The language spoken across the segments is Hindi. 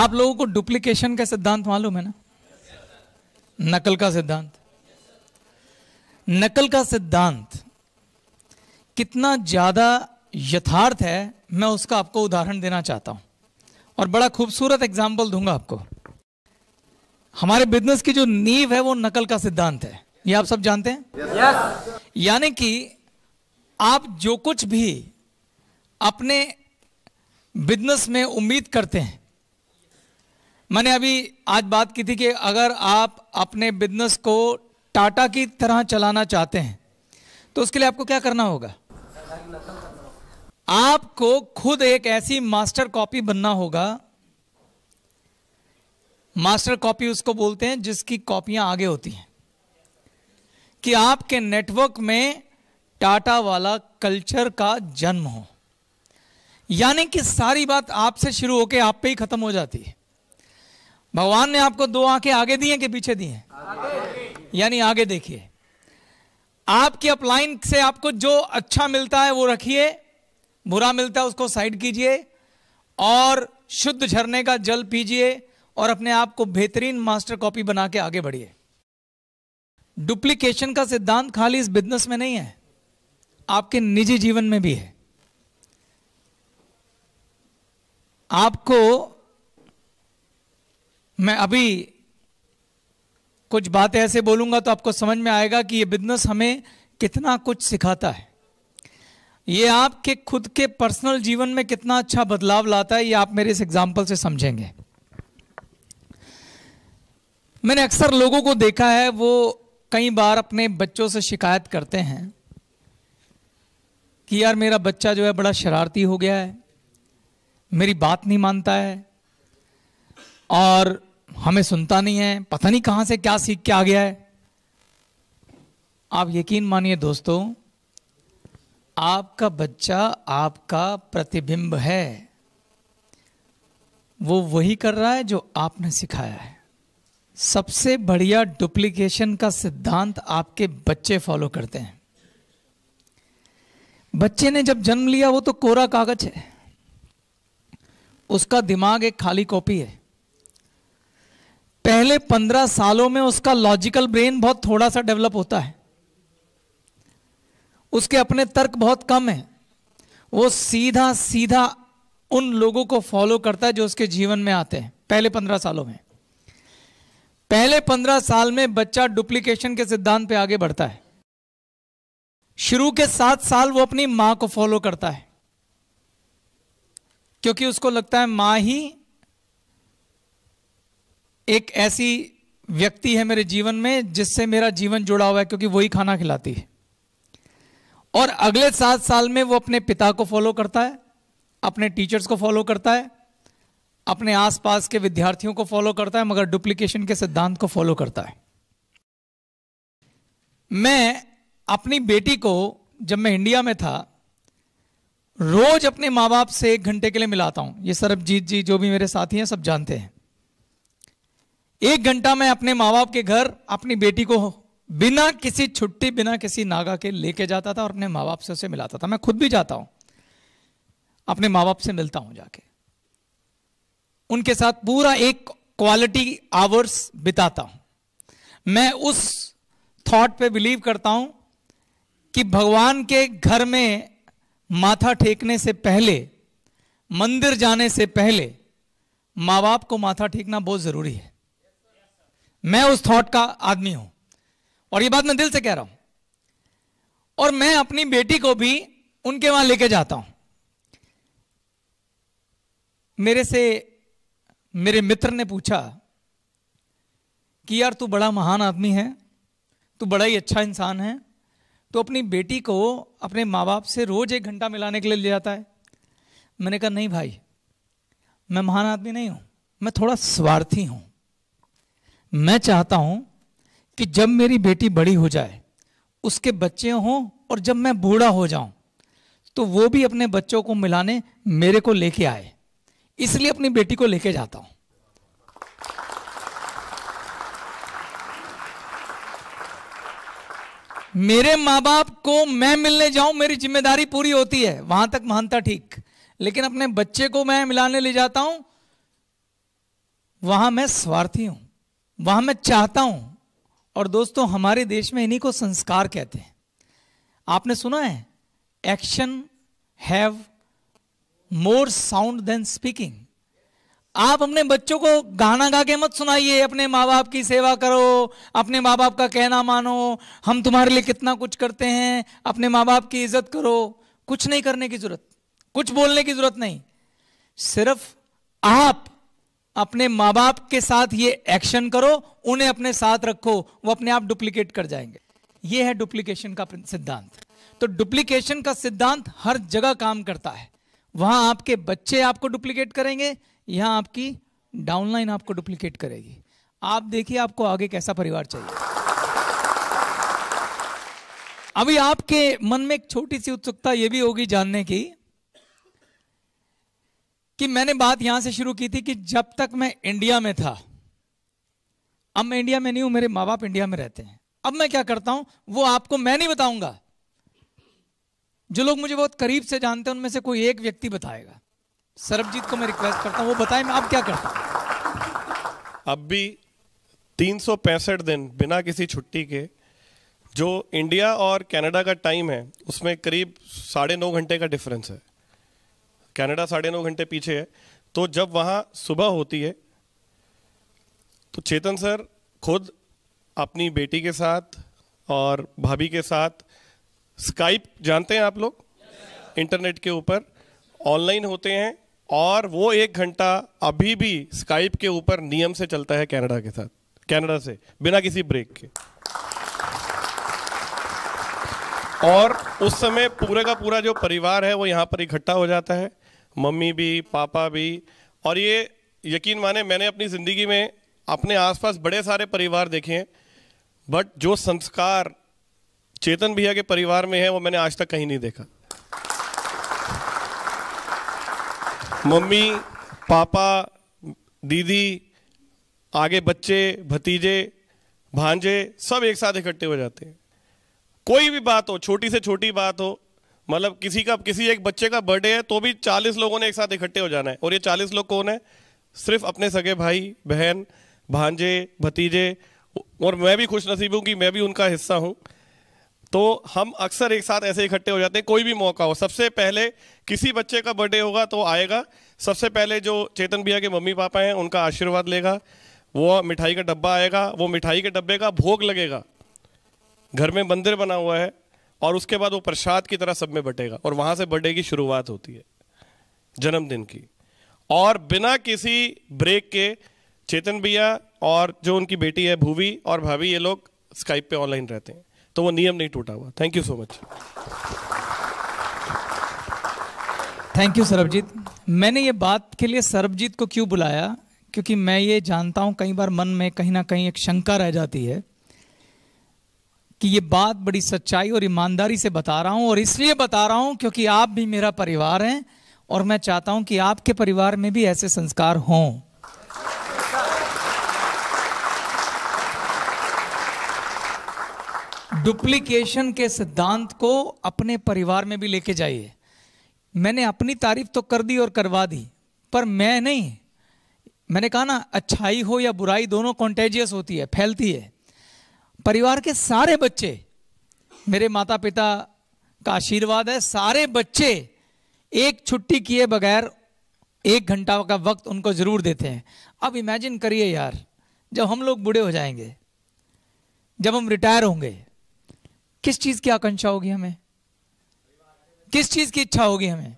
आप लोगों को डुप्लीकेशन का सिद्धांत मालूम है ना नकल का सिद्धांत नकल का सिद्धांत कितना ज़्यादा यथार्थ है मैं उसका आपको उदाहरण देना चाहता हूं और बड़ा खूबसूरत एग्जाम्पल दूंगा आपको हमारे बिजनेस की जो नींव है वो नकल का सिद्धांत है ये आप सब जानते हैं yes. यानी कि आप जो कुछ भी अपने बिजनेस में उम्मीद करते हैं मैंने अभी आज बात की थी कि अगर आप अपने बिजनेस को टाटा की तरह चलाना चाहते हैं तो उसके लिए आपको क्या करना होगा आपको खुद एक ऐसी मास्टर कॉपी बनना होगा मास्टर कॉपी उसको बोलते हैं जिसकी कॉपियां आगे होती हैं कि आपके नेटवर्क में टाटा वाला कल्चर का जन्म हो यानी कि सारी बात आपसे शुरू होकर आप पे ही खत्म हो जाती है भगवान ने आपको दो आंखें आगे दी हैं कि पीछे दी हैं यानी आगे देखिए आपकी अपलाइन से आपको जो अच्छा मिलता है वो रखिए बुरा मिलता है उसको साइड कीजिए और शुद्ध झरने का जल पीजिए और अपने आप को बेहतरीन मास्टर कॉपी बना के आगे बढ़िए डुप्लीकेशन का सिद्धांत खाली इस बिजनेस में नहीं है आपके निजी जीवन में भी है आपको मैं अभी कुछ बातें ऐसे बोलूंगा तो आपको समझ में आएगा कि ये बिजनेस हमें कितना कुछ सिखाता है ये आपके खुद के पर्सनल जीवन में कितना अच्छा बदलाव लाता है ये आप मेरे इस एग्जाम्पल से समझेंगे मैंने अक्सर लोगों को देखा है वो कई बार अपने बच्चों से शिकायत करते हैं कि यार मेरा बच्चा जो है बड़ा शरारती हो गया है मेरी बात नहीं मानता है और हमें सुनता नहीं है पता नहीं कहां से क्या सीख के आ गया है आप यकीन मानिए दोस्तों आपका बच्चा आपका प्रतिबिंब है वो वही कर रहा है जो आपने सिखाया है सबसे बढ़िया डुप्लीकेशन का सिद्धांत आपके बच्चे फॉलो करते हैं बच्चे ने जब जन्म लिया वो तो कोरा कागज है उसका दिमाग एक खाली कॉपी है पहले पंद्रह सालों में उसका लॉजिकल ब्रेन बहुत थोड़ा सा डेवलप होता है उसके अपने तर्क बहुत कम है वो सीधा सीधा उन लोगों को फॉलो करता है जो उसके जीवन में आते हैं पहले पंद्रह सालों में पहले पंद्रह साल में बच्चा डुप्लीकेशन के सिद्धांत पे आगे बढ़ता है शुरू के सात साल वो अपनी मां को फॉलो करता है क्योंकि उसको लगता है मां ही एक ऐसी व्यक्ति है मेरे जीवन में जिससे मेरा जीवन जुड़ा हुआ है क्योंकि वही खाना खिलाती है और अगले सात साल में वो अपने पिता को फॉलो करता है अपने टीचर्स को फॉलो करता है अपने आसपास के विद्यार्थियों को फॉलो करता है मगर डुप्लीकेशन के सिद्धांत को फॉलो करता है मैं अपनी बेटी को जब मैं इंडिया में था रोज अपने माँ बाप से एक घंटे के लिए मिलाता हूं ये सरबजीत जी जो भी मेरे साथी हैं सब जानते हैं एक घंटा मैं अपने माँ बाप के घर अपनी बेटी को बिना किसी छुट्टी बिना किसी नागा के लेके जाता था और अपने माँ बाप से उसे मिलाता था मैं खुद भी जाता हूं अपने माँ बाप से मिलता हूं जाके उनके साथ पूरा एक क्वालिटी आवर्स बिताता हूं मैं उस थॉट पे बिलीव करता हूं कि भगवान के घर में माथा टेकने से पहले मंदिर जाने से पहले माँ बाप को माथा टेकना बहुत जरूरी है मैं उस थॉट का आदमी हूं और ये बात मैं दिल से कह रहा हूं और मैं अपनी बेटी को भी उनके वहां लेके जाता हूं मेरे से मेरे मित्र ने पूछा कि यार तू बड़ा महान आदमी है तू बड़ा ही अच्छा इंसान है तो अपनी बेटी को अपने माँ बाप से रोज एक घंटा मिलाने के लिए ले जाता है मैंने कहा नहीं भाई मैं महान आदमी नहीं हूं मैं थोड़ा स्वार्थी हूं मैं चाहता हूं कि जब मेरी बेटी बड़ी हो जाए उसके बच्चे हों और जब मैं बूढ़ा हो जाऊं तो वो भी अपने बच्चों को मिलाने मेरे को लेके आए इसलिए अपनी बेटी को लेके जाता हूं मेरे मां बाप को मैं मिलने जाऊं मेरी जिम्मेदारी पूरी होती है वहां तक महानता ठीक लेकिन अपने बच्चे को मैं मिलाने ले जाता हूं वहां मैं स्वार्थी हूं वहां मैं चाहता हूं और दोस्तों हमारे देश में इन्हीं को संस्कार कहते हैं आपने सुना है action have more sound than speaking आप अपने बच्चों को गाना गा के मत सुनाइए अपने माँ बाप की सेवा करो अपने माँ बाप का कहना मानो हम तुम्हारे लिए कितना कुछ करते हैं अपने माँ बाप की इज्जत करो कुछ नहीं करने की जरूरत कुछ बोलने की जरूरत नहीं सिर्फ आप अपने माँ बाप के साथ ये एक्शन करो उन्हें अपने साथ रखो वो अपने आप डुप्लीकेट कर जाएंगे ये है डुप्लीकेशन का सिद्धांत तो डुप्लीकेशन का सिद्धांत हर जगह काम करता है वहां आपके बच्चे आपको डुप्लीकेट करेंगे यहां आपकी डाउनलाइन आपको डुप्लीकेट करेगी आप देखिए आपको आगे कैसा परिवार चाहिए अभी आपके मन में एक छोटी सी उत्सुकता यह भी होगी जानने की कि मैंने बात यहां से शुरू की थी कि जब तक मैं इंडिया में था अब मैं इंडिया में नहीं हूं मेरे माँ बाप इंडिया में रहते हैं अब मैं क्या करता हूं वो आपको मैं नहीं बताऊंगा जो लोग मुझे बहुत करीब से जानते हैं उनमें से कोई एक व्यक्ति बताएगा सरबजीत को मैं रिक्वेस्ट करता हूं वो बताए मैं अब क्या करता हूं अब भी तीन दिन बिना किसी छुट्टी के जो इंडिया और कनाडा का टाइम है उसमें करीब साढ़े नौ घंटे का डिफरेंस है कनाडा साढ़े नौ घंटे पीछे है तो जब वहाँ सुबह होती है तो चेतन सर खुद अपनी बेटी के साथ और भाभी के साथ स्काइप जानते हैं आप लोग yes. इंटरनेट के ऊपर ऑनलाइन होते हैं और वो एक घंटा अभी भी स्काइप के ऊपर नियम से चलता है कनाडा के साथ कनाडा से बिना किसी ब्रेक के और उस समय पूरे का पूरा जो परिवार है वो यहाँ पर इकट्ठा हो जाता है मम्मी भी पापा भी और ये यकीन माने मैंने अपनी ज़िंदगी में अपने आसपास बड़े सारे परिवार देखे हैं बट जो संस्कार चेतन भैया के परिवार में है वो मैंने आज तक कहीं नहीं देखा मम्मी पापा दीदी आगे बच्चे भतीजे भांजे सब एक साथ इकट्ठे हो जाते हैं कोई भी बात हो छोटी से छोटी बात हो मतलब किसी का किसी एक बच्चे का बर्थडे है तो भी चालीस लोगों ने एक साथ इकट्ठे हो जाना है और ये चालीस लोग कौन है सिर्फ अपने सगे भाई बहन भांजे भतीजे और मैं भी खुश नसीब हूँ कि मैं भी उनका हिस्सा हूँ तो हम अक्सर एक साथ ऐसे इकट्ठे हो जाते हैं कोई भी मौका हो सबसे पहले किसी बच्चे का बर्थडे होगा तो आएगा सबसे पहले जो चेतन भैया के मम्मी पापा हैं उनका आशीर्वाद लेगा वो मिठाई का डब्बा आएगा वो मिठाई के डब्बे का भोग लगेगा घर में मंदिर बना हुआ है और उसके बाद वो प्रसाद की तरह सब में बटेगा और वहां से बर्थडे की शुरुआत होती है जन्मदिन की और बिना किसी ब्रेक के चेतन भैया और जो उनकी बेटी है भूवी और भाभी ये लोग स्काइप पे ऑनलाइन रहते हैं तो वो नियम नहीं टूटा हुआ thank you so much thank you Sarabjeet मैंने ये बात के लिए सरबजीत को क्यों बुलाया क्योंकि मैं ये जानता हूँ कई बार मन में कहीं ना कहीं एक शंका रह जाती है कि ये बात बड़ी सच्चाई और ईमानदारी से बता रहा हूं और इसलिए बता रहा हूं क्योंकि आप भी मेरा परिवार हैं और मैं चाहता हूं कि आपके परिवार में भी ऐसे संस्कार हों डुप्लीकेशन के सिद्धांत को अपने परिवार में भी लेके जाइए मैंने अपनी तारीफ तो कर दी और करवा दी पर मैं नहीं मैंने कहा ना अच्छाई हो या बुराई दोनों कॉन्टेजियस होती है फैलती है परिवार के सारे बच्चे मेरे माता पिता का आशीर्वाद है सारे बच्चे एक छुट्टी किए बगैर एक घंटा का वक्त उनको ज़रूर देते हैं अब इमेजिन करिए यार जब हम लोग बूढ़े हो जाएंगे जब हम रिटायर होंगे किस चीज़ की आकांक्षा होगी हमें किस चीज़ की इच्छा होगी हमें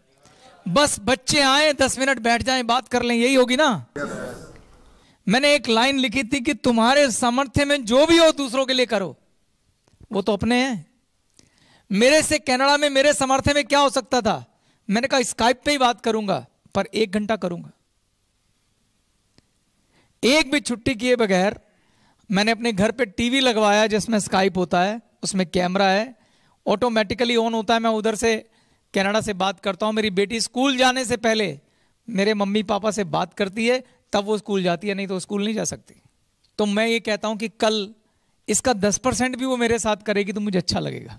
बस बच्चे आए दस मिनट बैठ जाएं बात कर लें यही होगी ना मैंने एक लाइन लिखी थी कि तुम्हारे सामर्थ्य में जो भी हो दूसरों के लिए करो वो तो अपने हैं मेरे से कनाडा में मेरे सामर्थ्य में क्या हो सकता था मैंने कहा स्काइप पे ही बात करूंगा पर एक घंटा करूंगा एक भी छुट्टी किए बगैर मैंने अपने घर पे टीवी लगवाया जिसमें स्काइप होता है उसमें कैमरा है ऑटोमेटिकली ऑन होता है मैं उधर से कनाडा से बात करता हूं मेरी बेटी स्कूल जाने से पहले मेरे मम्मी पापा से बात करती है तब वो स्कूल जाती है नहीं तो स्कूल नहीं जा सकती तो मैं ये कहता हूं कि कल इसका दस परसेंट भी वो मेरे साथ करेगी तो मुझे अच्छा लगेगा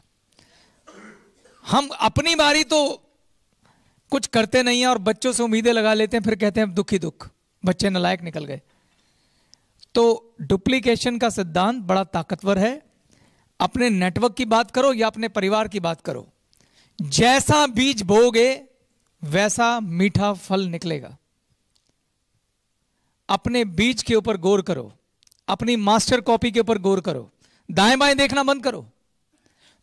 हम अपनी बारी तो कुछ करते नहीं है और बच्चों से उम्मीदें लगा लेते हैं फिर कहते हैं दुखी दुख बच्चे नलायक निकल गए तो डुप्लीकेशन का सिद्धांत बड़ा ताकतवर है अपने नेटवर्क की बात करो या अपने परिवार की बात करो जैसा बीज बोगे वैसा मीठा फल निकलेगा अपने बीज के ऊपर गौर करो अपनी मास्टर कॉपी के ऊपर गौर करो दाएं बाएं देखना बंद करो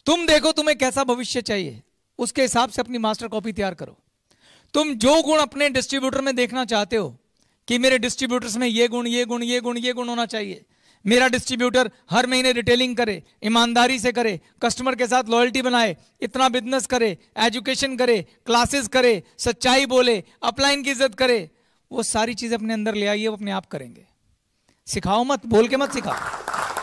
तुम देखो तुम्हें कैसा भविष्य चाहिए उसके हिसाब से अपनी मास्टर कॉपी तैयार करो तुम जो गुण अपने डिस्ट्रीब्यूटर में देखना चाहते हो कि मेरे डिस्ट्रीब्यूटर्स में ये गुण ये गुण ये गुण ये गुण होना चाहिए मेरा डिस्ट्रीब्यूटर हर महीने रिटेलिंग करे ईमानदारी से करे कस्टमर के साथ लॉयल्टी बनाए इतना बिजनेस करे एजुकेशन करे क्लासेस करे सच्चाई बोले अपलाइन की इज्जत करे वो सारी चीज़ें अपने अंदर ले आइए वो अपने आप करेंगे सिखाओ मत बोल के मत सिखाओ